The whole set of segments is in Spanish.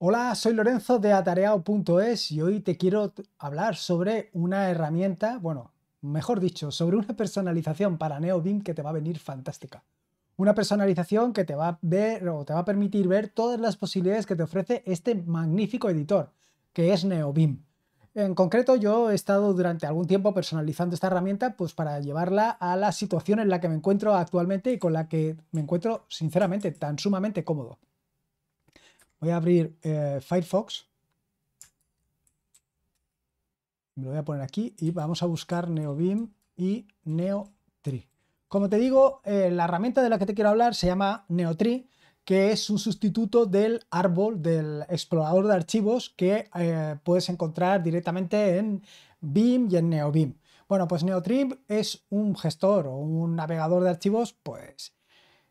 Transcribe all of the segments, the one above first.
Hola, soy Lorenzo de Atareao.es y hoy te quiero hablar sobre una herramienta, bueno, mejor dicho, sobre una personalización para NeoBIM que te va a venir fantástica. Una personalización que te va a ver o te va a permitir ver todas las posibilidades que te ofrece este magnífico editor, que es NeoBIM. En concreto, yo he estado durante algún tiempo personalizando esta herramienta pues para llevarla a la situación en la que me encuentro actualmente y con la que me encuentro sinceramente tan sumamente cómodo. Voy a abrir eh, Firefox. Me lo voy a poner aquí y vamos a buscar NeoBeam y NeoTree. Como te digo, eh, la herramienta de la que te quiero hablar se llama NeoTree, que es un sustituto del árbol, del explorador de archivos que eh, puedes encontrar directamente en BIM y en NeoBeam. Bueno, pues NeoTree es un gestor o un navegador de archivos, pues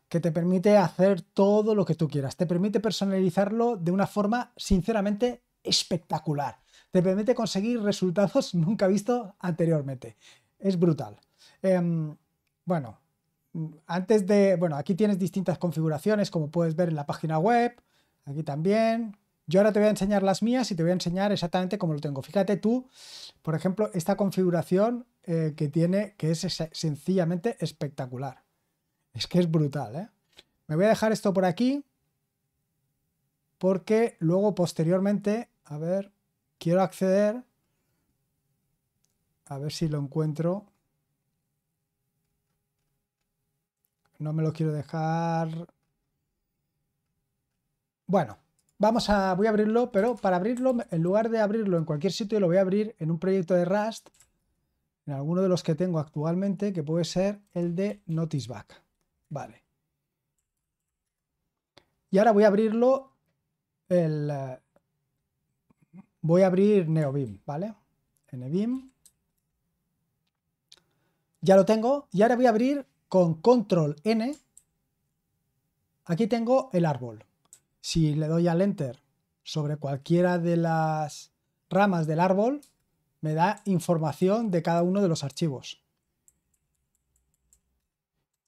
que te permite hacer todo lo que tú quieras, te permite personalizarlo de una forma sinceramente espectacular, te permite conseguir resultados nunca vistos anteriormente. Es brutal. Em, bueno, antes de, bueno, aquí tienes distintas configuraciones como puedes ver en la página web, aquí también. Yo ahora te voy a enseñar las mías y te voy a enseñar exactamente cómo lo tengo. Fíjate tú, por ejemplo, esta configuración eh, que tiene, que es sencillamente espectacular. Es que es brutal, ¿eh? Me voy a dejar esto por aquí porque luego posteriormente, a ver, quiero acceder, a ver si lo encuentro. No me lo quiero dejar. Bueno, vamos a, voy a abrirlo, pero para abrirlo, en lugar de abrirlo en cualquier sitio, lo voy a abrir en un proyecto de Rust, en alguno de los que tengo actualmente, que puede ser el de Noticeback. Vale. Y ahora voy a abrirlo. El, eh, voy a abrir NeoBeam, ¿vale? Ya lo tengo. Y ahora voy a abrir con control N. Aquí tengo el árbol. Si le doy al enter sobre cualquiera de las ramas del árbol, me da información de cada uno de los archivos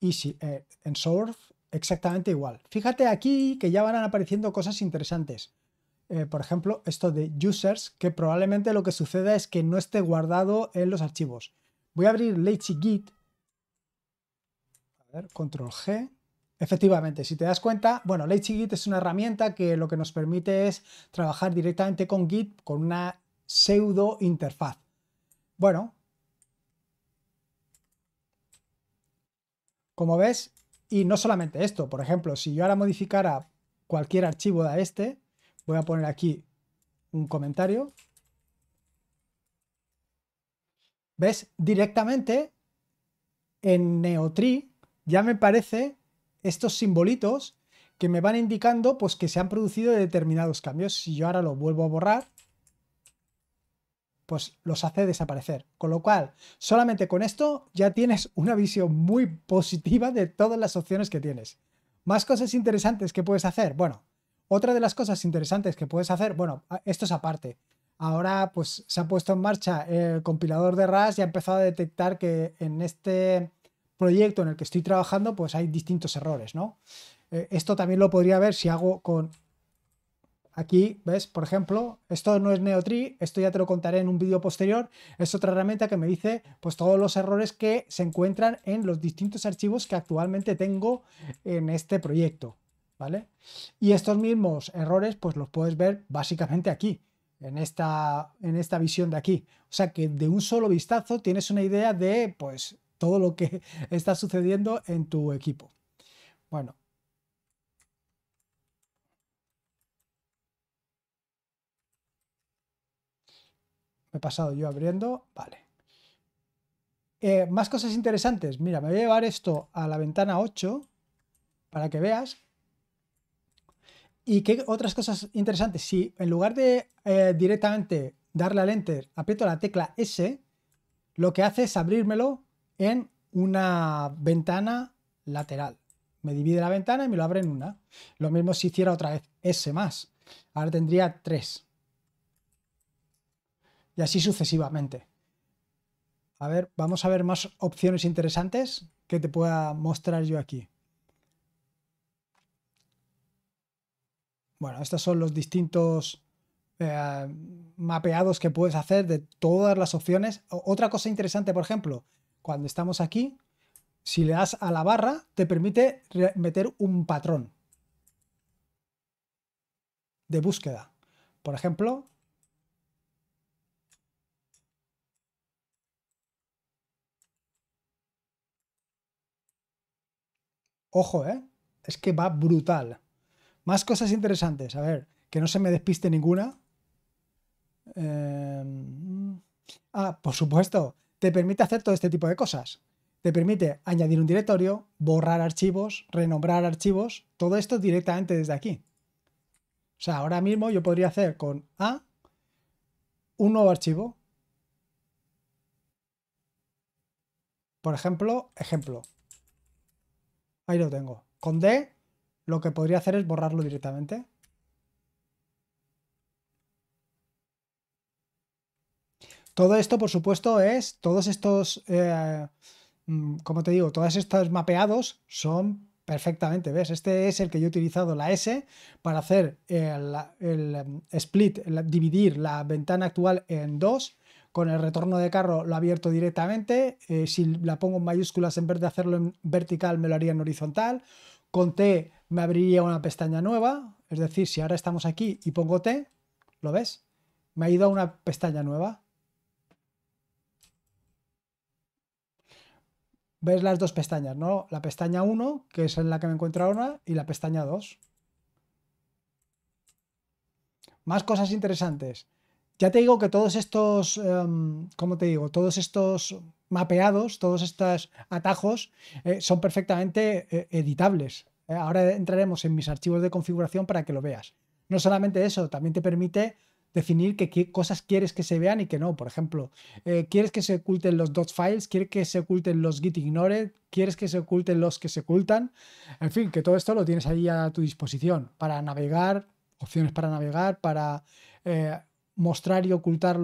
y si en Source exactamente igual. Fíjate aquí que ya van apareciendo cosas interesantes. Eh, por ejemplo, esto de users, que probablemente lo que suceda es que no esté guardado en los archivos. Voy a abrir Lazy Git. A ver, control G. Efectivamente, si te das cuenta, bueno, Lazy Git es una herramienta que lo que nos permite es trabajar directamente con Git con una pseudo interfaz. Bueno, como ves. Y no solamente esto, por ejemplo, si yo ahora modificara cualquier archivo de este, voy a poner aquí un comentario. ¿Ves? Directamente en Neotree ya me parece estos simbolitos que me van indicando pues que se han producido determinados cambios. Si yo ahora lo vuelvo a borrar, pues los hace desaparecer. Con lo cual, solamente con esto ya tienes una visión muy positiva de todas las opciones que tienes. Más cosas interesantes que puedes hacer. Bueno, otra de las cosas interesantes que puedes hacer, bueno, esto es aparte. Ahora pues se ha puesto en marcha el compilador de RAS y ha empezado a detectar que en este proyecto en el que estoy trabajando pues hay distintos errores, ¿no? Eh, esto también lo podría ver si hago con Aquí, ¿ves? Por ejemplo, esto no es NeoTree, esto ya te lo contaré en un vídeo posterior. Es otra herramienta que me dice pues, todos los errores que se encuentran en los distintos archivos que actualmente tengo en este proyecto, ¿vale? Y estos mismos errores pues los puedes ver básicamente aquí, en esta, en esta visión de aquí. O sea que de un solo vistazo tienes una idea de pues, todo lo que está sucediendo en tu equipo. Bueno, Me he pasado yo abriendo. Vale. Eh, más cosas interesantes. Mira, me voy a llevar esto a la ventana 8 para que veas. ¿Y qué otras cosas interesantes? Si en lugar de eh, directamente darle al Enter, aprieto la tecla S, lo que hace es abrírmelo en una ventana lateral. Me divide la ventana y me lo abre en una. Lo mismo si hiciera otra vez S más. Ahora tendría 3 y así sucesivamente. A ver, vamos a ver más opciones interesantes que te pueda mostrar yo aquí. Bueno, estos son los distintos eh, mapeados que puedes hacer de todas las opciones. Otra cosa interesante, por ejemplo, cuando estamos aquí, si le das a la barra, te permite meter un patrón de búsqueda. Por ejemplo, Ojo, ¿eh? Es que va brutal. Más cosas interesantes. A ver, que no se me despiste ninguna. Em, ah, por supuesto. Te permite hacer todo este tipo de cosas. Te permite añadir un directorio, borrar archivos, renombrar archivos. Todo esto directamente desde aquí. O sea, ahora mismo yo podría hacer con A un nuevo archivo. Por ejemplo, ejemplo, Ahí lo tengo. Con D lo que podría hacer es borrarlo directamente. Todo esto, por supuesto, es, todos estos, eh, mm, como te digo, todos estos mapeados son perfectamente, ¿ves? Este es el que yo he utilizado, la S, para hacer eh, el, mm, split, dividir la ventana actual en dos con el retorno de carro lo abierto directamente. Eh, si la pongo en mayúsculas, en vez de hacerlo en vertical, me lo haría en horizontal. Con T me abriría una pestaña nueva. Es decir, si ahora estamos aquí y pongo T, ¿lo ves? Me ha ido a una pestaña nueva. ves las dos pestañas, ¿no? La pestaña 1, que es en la que me encuentro ahora, y la pestaña 2. Más cosas interesantes. Ya te digo que todos estos, em, ¿cómo te digo? Todos estos mapeados, todos estos atajos eh, son perfectamente eh, editables. Eh, ahora entraremos en mis archivos de configuración para que lo veas. No solamente eso, también te permite definir qué, cosas quieres que se vean y que no. Por ejemplo, ¿quieres que se oculten los dot files? ¿Quieres que se oculten los git ¿Quieres que se oculten los que se ocultan? En fin, que todo esto lo tienes ahí a tu disposición para navegar, opciones para navegar, para mostrar y ocultar eh,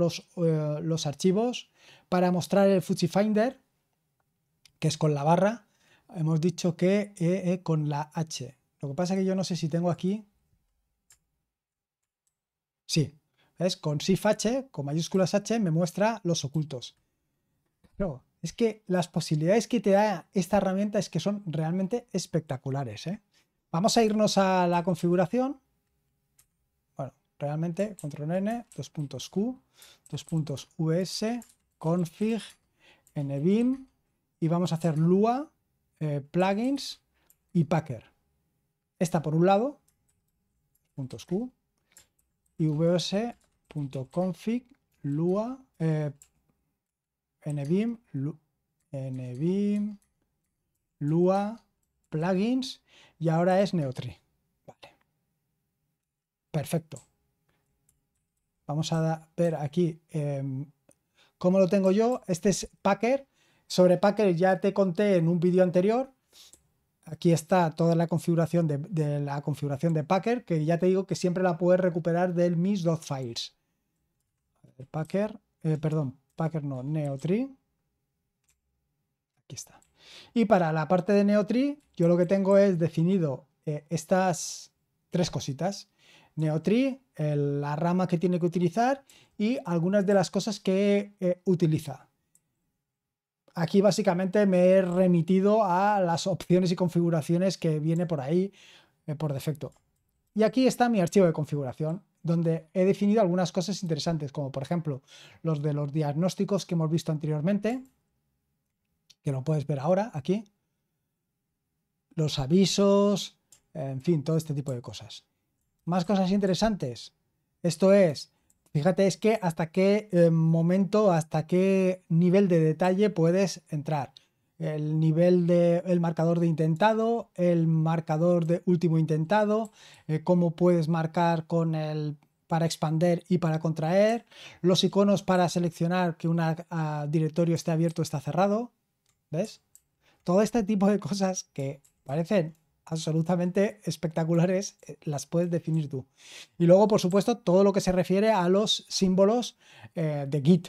los, archivos, para mostrar el Fuji Finder, que es con la barra, hemos dicho que e e con la H. Lo que pasa que yo no sé si tengo aquí. Sí, es con SIF H, con mayúsculas H, me muestra los ocultos. pero es que las posibilidades que te da esta herramienta es que son realmente espectaculares. ¿eh? Vamos a irnos a la configuración realmente control N, dos puntos Q, dos puntos US, config, nbim y vamos a hacer Lua, eh, plugins y packer. Esta por un lado, puntos Q, y vs.config, Lua, eh, nbim, nbim, Lua, plugins y ahora es Neotree. Perfecto. Vamos a ver aquí em, cómo lo tengo yo. Este es Packer. Sobre Packer ya te conté en un vídeo anterior. Aquí está toda la configuración de, la configuración de Packer, que ya te digo que siempre la puedes recuperar del mis .files. Packer, eh, perdón, Packer no, Neotree. Aquí está. Y para la parte de Neotree, yo lo que tengo es definido eh, estas tres cositas. Neotree, la rama que tiene que utilizar y algunas de las cosas que eh, utiliza. Aquí básicamente me he remitido a las opciones y configuraciones que viene por ahí eh, por defecto. Y aquí está mi archivo de configuración, donde he definido algunas cosas interesantes, como por ejemplo los de los diagnósticos que hemos visto anteriormente, que lo puedes ver ahora aquí, los avisos, en fin, todo este tipo de cosas. Más cosas interesantes. Esto es, fíjate, es que hasta qué eh, momento, hasta qué nivel de detalle puedes entrar. El nivel del el marcador de intentado, el marcador de último intentado, eh, cómo puedes marcar con el para expander y para contraer, los iconos para seleccionar que un ah, directorio esté abierto o está cerrado, ¿ves? Todo este tipo de cosas que parecen absolutamente espectaculares, eh, las puedes definir tú. Y luego, por supuesto, todo lo que se refiere a los símbolos eh, de Git.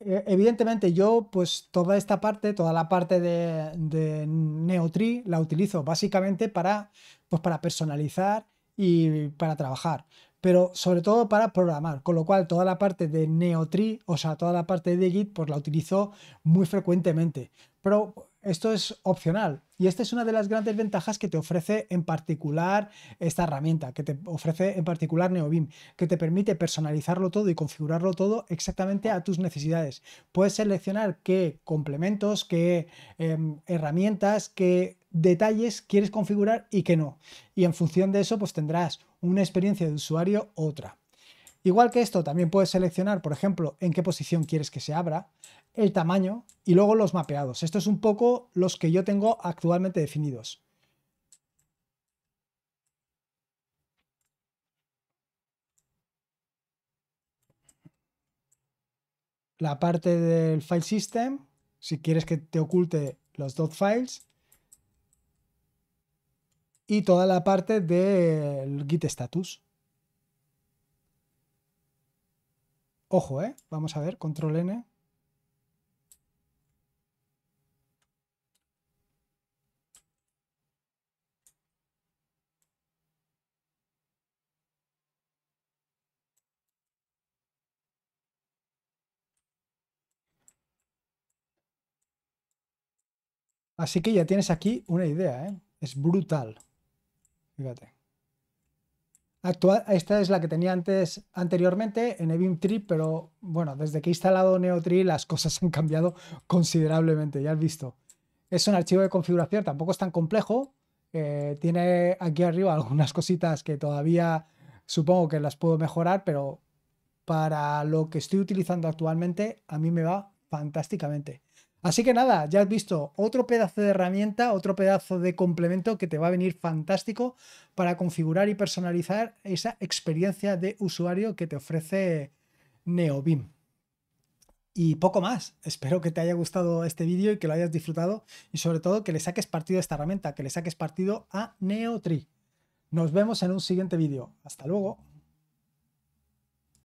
Eh, evidentemente yo pues toda esta parte, toda la parte de, de Neotree la utilizo básicamente para, pues, para personalizar y para trabajar, pero sobre todo para programar, con lo cual toda la parte de Neotree, o sea, toda la parte de Git, pues la utilizo muy frecuentemente. Pero esto es opcional y esta es una de las grandes ventajas que te ofrece en particular esta herramienta, que te ofrece en particular Neobim, que te permite personalizarlo todo y configurarlo todo exactamente a tus necesidades. Puedes seleccionar qué complementos, qué em, herramientas, qué detalles quieres configurar y qué no. Y en función de eso, pues tendrás una experiencia de usuario otra. Igual que esto, también puedes seleccionar, por ejemplo, en qué posición quieres que se abra, el tamaño y luego los mapeados. Esto es un poco los que yo tengo actualmente definidos. La parte del file system, si quieres que te oculte los dot files y toda la parte del git status. Ojo, ¿eh? Vamos a ver, control N. Así que ya tienes aquí una idea, ¿eh? Es brutal. Fíjate. Actual, esta es la que tenía antes, anteriormente en Evim Tree, pero bueno, desde que he instalado NeoTree las cosas han cambiado considerablemente, ya has visto. Es un archivo de configuración, tampoco es tan complejo. Eh, tiene aquí arriba algunas cositas que todavía supongo que las puedo mejorar, pero para lo que estoy utilizando actualmente a mí me va fantásticamente. Así que nada, ya has visto otro pedazo de herramienta, otro pedazo de complemento que te va a venir fantástico para configurar y personalizar esa experiencia de usuario que te ofrece Neobim. Y poco más. Espero que te haya gustado este vídeo y que lo hayas disfrutado y sobre todo que le saques partido a esta herramienta, que le saques partido a NeoTree. Nos vemos en un siguiente vídeo. Hasta luego.